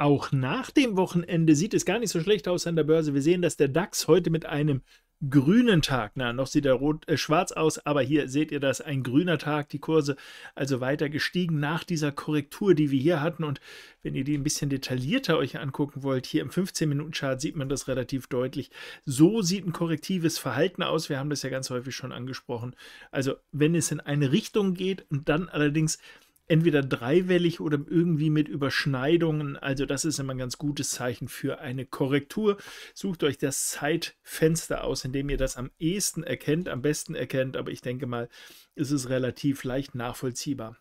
Auch nach dem Wochenende sieht es gar nicht so schlecht aus an der Börse. Wir sehen, dass der DAX heute mit einem grünen Tag, na, noch sieht er rot, äh, schwarz aus, aber hier seht ihr das, ein grüner Tag, die Kurse also weiter gestiegen nach dieser Korrektur, die wir hier hatten. Und wenn ihr die ein bisschen detaillierter euch angucken wollt, hier im 15-Minuten-Chart sieht man das relativ deutlich. So sieht ein korrektives Verhalten aus. Wir haben das ja ganz häufig schon angesprochen. Also wenn es in eine Richtung geht und dann allerdings entweder dreiwellig oder irgendwie mit Überschneidungen. Also das ist immer ein ganz gutes Zeichen für eine Korrektur. Sucht euch das Zeitfenster aus, in dem ihr das am ehesten erkennt, am besten erkennt, aber ich denke mal, ist es relativ leicht nachvollziehbar.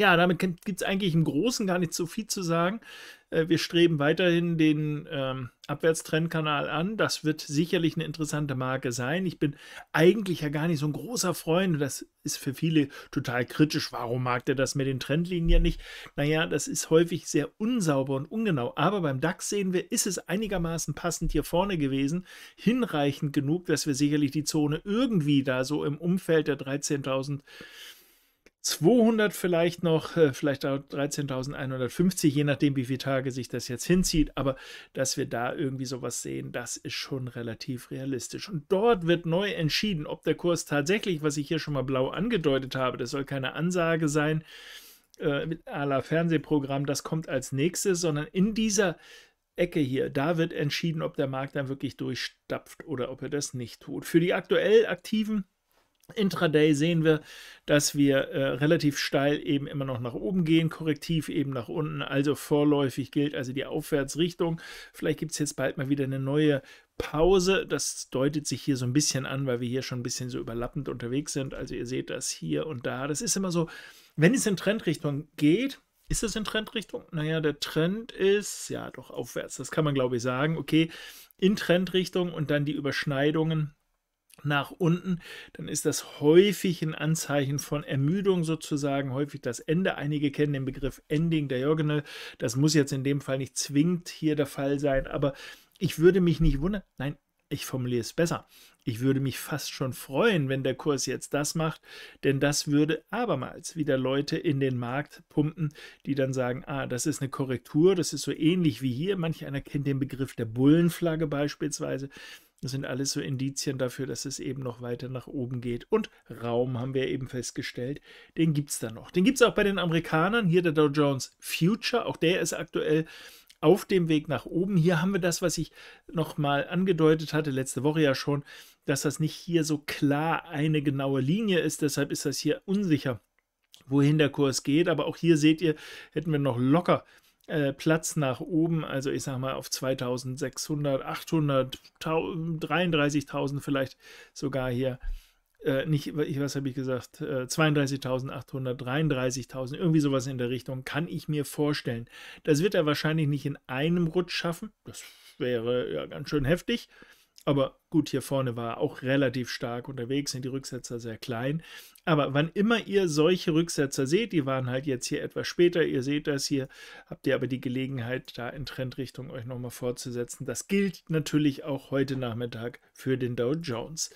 Ja, damit gibt es eigentlich im Großen gar nicht so viel zu sagen. Äh, wir streben weiterhin den ähm, Abwärtstrendkanal an. Das wird sicherlich eine interessante Marke sein. Ich bin eigentlich ja gar nicht so ein großer Freund. Das ist für viele total kritisch. Warum mag der das mit den Trendlinien nicht? Naja, das ist häufig sehr unsauber und ungenau. Aber beim DAX sehen wir, ist es einigermaßen passend hier vorne gewesen. Hinreichend genug, dass wir sicherlich die Zone irgendwie da so im Umfeld der 13.000 200 vielleicht noch, äh, vielleicht auch 13.150, je nachdem, wie viele Tage sich das jetzt hinzieht. Aber dass wir da irgendwie sowas sehen, das ist schon relativ realistisch. Und dort wird neu entschieden, ob der Kurs tatsächlich, was ich hier schon mal blau angedeutet habe, das soll keine Ansage sein äh, mit aller Fernsehprogramm, das kommt als nächstes, sondern in dieser Ecke hier. Da wird entschieden, ob der Markt dann wirklich durchstapft oder ob er das nicht tut. Für die aktuell Aktiven Intraday sehen wir, dass wir äh, relativ steil eben immer noch nach oben gehen, korrektiv eben nach unten, also vorläufig gilt also die Aufwärtsrichtung. Vielleicht gibt es jetzt bald mal wieder eine neue Pause. Das deutet sich hier so ein bisschen an, weil wir hier schon ein bisschen so überlappend unterwegs sind. Also ihr seht das hier und da. Das ist immer so, wenn es in Trendrichtung geht, ist es in Trendrichtung? Naja, der Trend ist ja doch aufwärts. Das kann man, glaube ich, sagen. Okay, in Trendrichtung und dann die Überschneidungen nach unten, dann ist das häufig ein Anzeichen von Ermüdung sozusagen, häufig das Ende. Einige kennen den Begriff Ending Diagonal. Das muss jetzt in dem Fall nicht zwingend hier der Fall sein, aber ich würde mich nicht wundern. Nein, ich formuliere es besser. Ich würde mich fast schon freuen, wenn der Kurs jetzt das macht, denn das würde abermals wieder Leute in den Markt pumpen, die dann sagen, ah, das ist eine Korrektur, das ist so ähnlich wie hier. Manch einer kennt den Begriff der Bullenflagge beispielsweise. Das sind alles so Indizien dafür, dass es eben noch weiter nach oben geht. Und Raum haben wir eben festgestellt, den gibt es da noch. Den gibt es auch bei den Amerikanern. Hier der Dow Jones Future, auch der ist aktuell auf dem Weg nach oben. Hier haben wir das, was ich nochmal angedeutet hatte, letzte Woche ja schon, dass das nicht hier so klar eine genaue Linie ist. Deshalb ist das hier unsicher, wohin der Kurs geht. Aber auch hier seht ihr, hätten wir noch locker äh, Platz nach oben, also ich sag mal auf 2600, 800, 33.000 vielleicht sogar hier. Äh, nicht, ich, was habe ich gesagt, äh, 32.800, 33.000, irgendwie sowas in der Richtung, kann ich mir vorstellen. Das wird er wahrscheinlich nicht in einem Rutsch schaffen. Das wäre ja ganz schön heftig. Aber gut, hier vorne war er auch relativ stark unterwegs, sind die Rücksetzer sehr klein. Aber wann immer ihr solche Rücksetzer seht, die waren halt jetzt hier etwas später, ihr seht das hier, habt ihr aber die Gelegenheit, da in Trendrichtung euch nochmal fortzusetzen. Das gilt natürlich auch heute Nachmittag für den Dow Jones.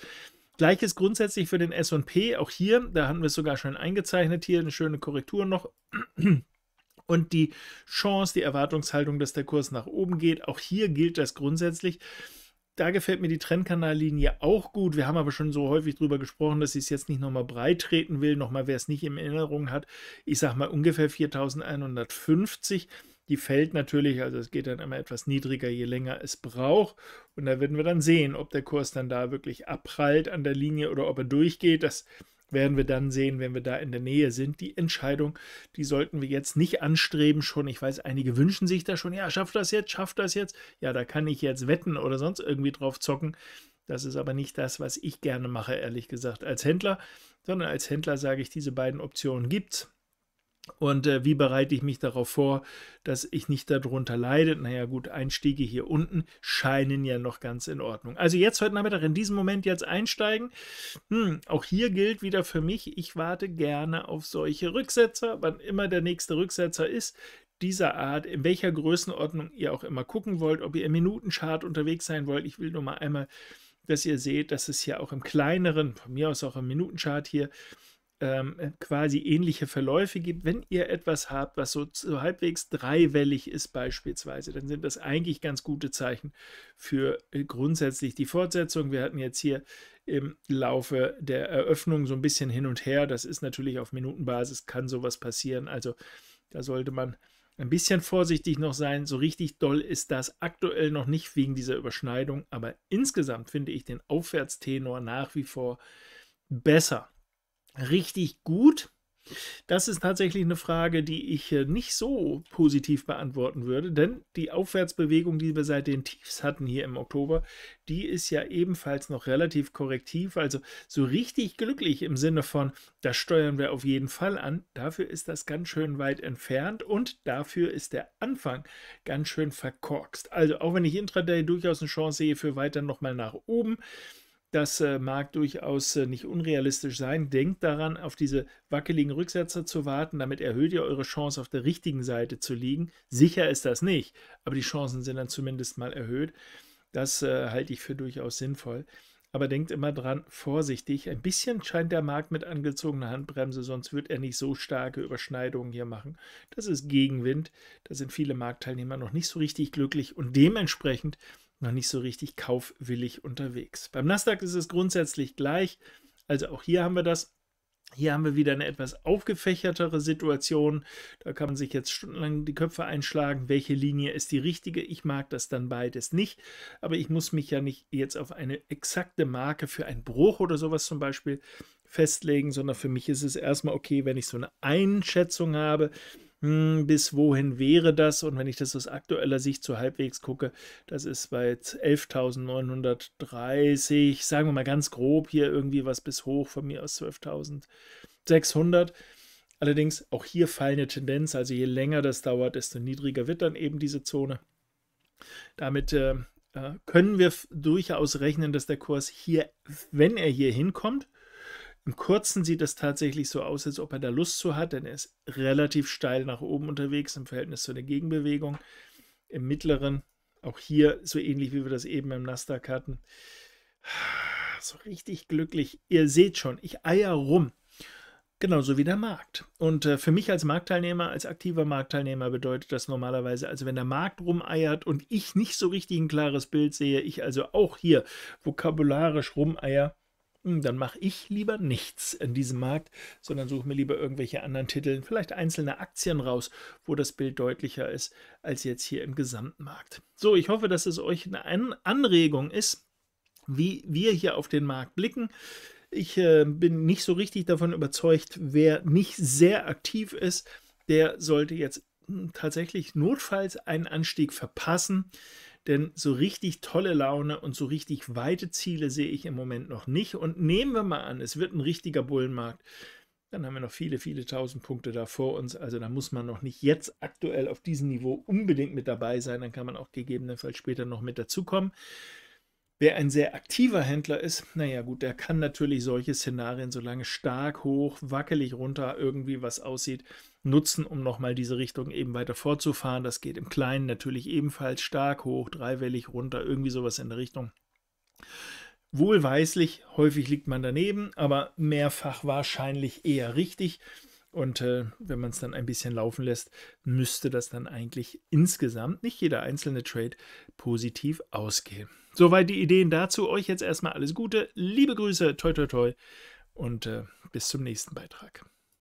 Gleiches grundsätzlich für den SP, auch hier, da hatten wir es sogar schon eingezeichnet, hier eine schöne Korrektur noch. Und die Chance, die Erwartungshaltung, dass der Kurs nach oben geht, auch hier gilt das grundsätzlich da gefällt mir die Trendkanallinie auch gut. Wir haben aber schon so häufig drüber gesprochen, dass ich es jetzt nicht nochmal breit treten will. Nochmal, wer es nicht in Erinnerung hat, ich sage mal ungefähr 4150. Die fällt natürlich, also es geht dann immer etwas niedriger, je länger es braucht. Und da werden wir dann sehen, ob der Kurs dann da wirklich abprallt an der Linie oder ob er durchgeht. Das werden wir dann sehen, wenn wir da in der Nähe sind. Die Entscheidung, die sollten wir jetzt nicht anstreben schon. Ich weiß, einige wünschen sich da schon, ja, schafft das jetzt, schafft das jetzt. Ja, da kann ich jetzt wetten oder sonst irgendwie drauf zocken. Das ist aber nicht das, was ich gerne mache, ehrlich gesagt, als Händler, sondern als Händler sage ich, diese beiden Optionen gibt es. Und äh, wie bereite ich mich darauf vor, dass ich nicht darunter leide? Naja, gut, Einstiege hier unten scheinen ja noch ganz in Ordnung. Also jetzt heute Nachmittag in diesem Moment jetzt einsteigen. Hm, auch hier gilt wieder für mich, ich warte gerne auf solche Rücksetzer, wann immer der nächste Rücksetzer ist dieser Art, in welcher Größenordnung ihr auch immer gucken wollt, ob ihr im Minutenchart unterwegs sein wollt. Ich will nur mal einmal, dass ihr seht, dass es hier auch im kleineren, von mir aus auch im Minutenchart hier, ähm, äh, quasi ähnliche Verläufe gibt. Wenn ihr etwas habt, was so, so halbwegs dreiwellig ist beispielsweise, dann sind das eigentlich ganz gute Zeichen für äh, grundsätzlich die Fortsetzung. Wir hatten jetzt hier im Laufe der Eröffnung so ein bisschen hin und her. Das ist natürlich auf Minutenbasis, kann sowas passieren. Also da sollte man ein bisschen vorsichtig noch sein. So richtig doll ist das aktuell noch nicht wegen dieser Überschneidung, aber insgesamt finde ich den Aufwärtstenor nach wie vor besser richtig gut? Das ist tatsächlich eine Frage, die ich äh, nicht so positiv beantworten würde, denn die Aufwärtsbewegung, die wir seit den Tiefs hatten hier im Oktober, die ist ja ebenfalls noch relativ korrektiv. Also so richtig glücklich im Sinne von, das steuern wir auf jeden Fall an. Dafür ist das ganz schön weit entfernt und dafür ist der Anfang ganz schön verkorkst. Also auch wenn ich Intraday durchaus eine Chance sehe für weiter nochmal nach oben, das äh, mag durchaus äh, nicht unrealistisch sein. Denkt daran, auf diese wackeligen Rücksetzer zu warten. Damit erhöht ihr eure Chance, auf der richtigen Seite zu liegen. Sicher ist das nicht, aber die Chancen sind dann zumindest mal erhöht. Das äh, halte ich für durchaus sinnvoll. Aber denkt immer dran, vorsichtig. Ein bisschen scheint der Markt mit angezogener Handbremse, sonst wird er nicht so starke Überschneidungen hier machen. Das ist Gegenwind. Da sind viele Marktteilnehmer noch nicht so richtig glücklich und dementsprechend noch nicht so richtig kaufwillig unterwegs. Beim Nasdaq ist es grundsätzlich gleich. Also auch hier haben wir das. Hier haben wir wieder eine etwas aufgefächertere Situation. Da kann man sich jetzt stundenlang die Köpfe einschlagen, welche Linie ist die richtige. Ich mag das dann beides nicht, aber ich muss mich ja nicht jetzt auf eine exakte Marke für einen Bruch oder sowas zum Beispiel festlegen, sondern für mich ist es erstmal okay, wenn ich so eine Einschätzung habe, hm, bis wohin wäre das? Und wenn ich das aus aktueller Sicht so halbwegs gucke, das ist bei 11.930, sagen wir mal ganz grob hier irgendwie was bis hoch von mir aus 12.600. Allerdings auch hier fallende Tendenz, also je länger das dauert, desto niedriger wird dann eben diese Zone. Damit äh, äh können wir durchaus rechnen, dass der Kurs hier, wenn er hier hinkommt, im kurzen sieht es tatsächlich so aus, als ob er da Lust zu hat, denn er ist relativ steil nach oben unterwegs im Verhältnis zu der Gegenbewegung. Im mittleren, auch hier so ähnlich wie wir das eben im Nasdaq hatten, so richtig glücklich. Ihr seht schon, ich eier rum. Genauso wie der Markt. Und äh, für mich als Marktteilnehmer, als aktiver Marktteilnehmer bedeutet das normalerweise, also wenn der Markt rumeiert und ich nicht so richtig ein klares Bild sehe, ich also auch hier vokabularisch rumeier, hm, dann mache ich lieber nichts in diesem Markt, sondern suche mir lieber irgendwelche anderen Titel, vielleicht einzelne Aktien raus, wo das Bild deutlicher ist als jetzt hier im Gesamtmarkt. So, ich hoffe, dass es euch eine Anregung ist, wie wir hier auf den Markt blicken. Ich äh, bin nicht so richtig davon überzeugt, wer nicht sehr aktiv ist, der sollte jetzt hm, tatsächlich notfalls einen Anstieg verpassen. Denn so richtig tolle Laune und so richtig weite Ziele sehe ich im Moment noch nicht. Und nehmen wir mal an, es wird ein richtiger Bullenmarkt. Dann haben wir noch viele, viele tausend Punkte da vor uns. Also da muss man noch nicht jetzt aktuell auf diesem Niveau unbedingt mit dabei sein. Dann kann man auch gegebenenfalls später noch mit dazukommen. Wer ein sehr aktiver Händler ist, naja gut, der kann natürlich solche Szenarien, solange stark hoch, wackelig runter irgendwie was aussieht, nutzen, um nochmal diese Richtung eben weiter fortzufahren. Das geht im Kleinen natürlich ebenfalls stark hoch, dreiwellig runter, irgendwie sowas in der Richtung. Wohlweislich, häufig liegt man daneben, aber mehrfach wahrscheinlich eher richtig. Und äh, wenn man es dann ein bisschen laufen lässt, müsste das dann eigentlich insgesamt nicht jeder einzelne Trade positiv ausgehen. Soweit die Ideen dazu. Euch jetzt erstmal alles Gute. Liebe Grüße, toi toi toi und äh, bis zum nächsten Beitrag.